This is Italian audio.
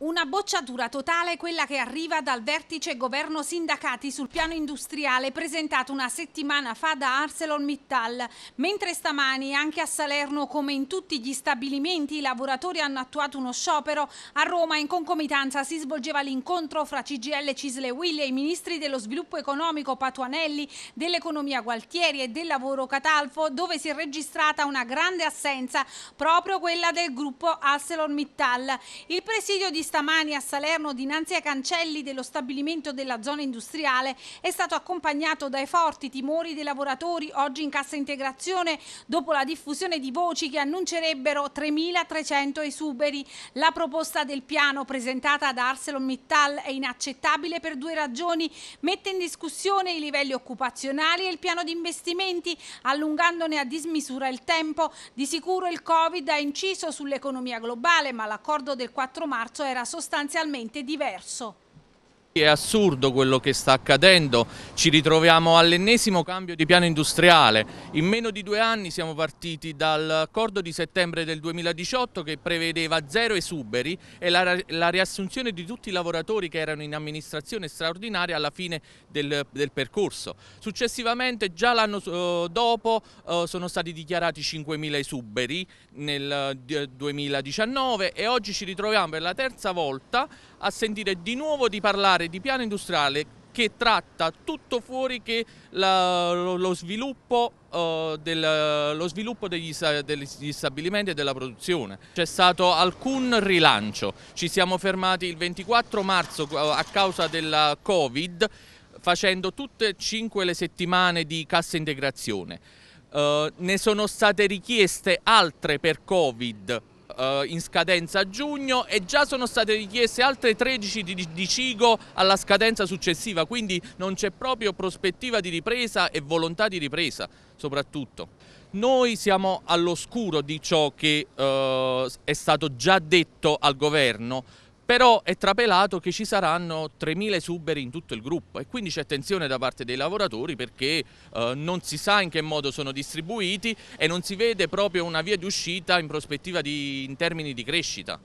Una bocciatura totale quella che arriva dal vertice governo sindacati sul piano industriale presentato una settimana fa da ArcelorMittal, mentre stamani anche a Salerno come in tutti gli stabilimenti i lavoratori hanno attuato uno sciopero, a Roma in concomitanza si svolgeva l'incontro fra CGL Cisle Will e i ministri dello sviluppo economico Patuanelli, dell'economia Gualtieri e del lavoro Catalfo dove si è registrata una grande assenza, proprio quella del gruppo ArcelorMittal. Il presidio di stamani a Salerno dinanzi ai cancelli dello stabilimento della zona industriale è stato accompagnato dai forti timori dei lavoratori oggi in cassa integrazione dopo la diffusione di voci che annuncerebbero 3.300 esuberi. La proposta del piano presentata da ArcelorMittal è inaccettabile per due ragioni. Mette in discussione i livelli occupazionali e il piano di investimenti, allungandone a dismisura il tempo. Di sicuro il Covid ha inciso sull'economia globale, ma l'accordo del 4 marzo era era sostanzialmente diverso. È assurdo quello che sta accadendo, ci ritroviamo all'ennesimo cambio di piano industriale. In meno di due anni siamo partiti dall'accordo di settembre del 2018 che prevedeva zero esuberi e la, la, riassunzione di tutti i lavoratori che erano in amministrazione straordinaria alla fine del, del percorso. Successivamente già l'anno eh, dopo eh, sono stati dichiarati 5.000 esuberi nel 2019 eh, e oggi ci ritroviamo per la terza volta a sentire di nuovo di parlare parlare di piano industriale che tratta tutto fuori che la, lo, sviluppo, uh, del, lo sviluppo degli, degli, stabilimenti e della produzione. C'è stato alcun rilancio, ci siamo fermati il 24 marzo eh, a causa della Covid facendo tutte e cinque le settimane di cassa integrazione. Uh, ne sono state richieste altre per Covid eh, in scadenza a giugno e già sono state richieste altre 13 di, di Cigo alla scadenza successiva, quindi non c'è proprio prospettiva di ripresa e volontà di ripresa soprattutto. Noi siamo all'oscuro di ciò che eh, è stato già detto al governo però è trapelato che ci saranno 3.000 esuberi in tutto il gruppo e quindi c'è tensione da parte dei lavoratori perché eh, non si sa in che modo sono distribuiti e non si vede proprio una via di uscita in prospettiva di, in termini di crescita.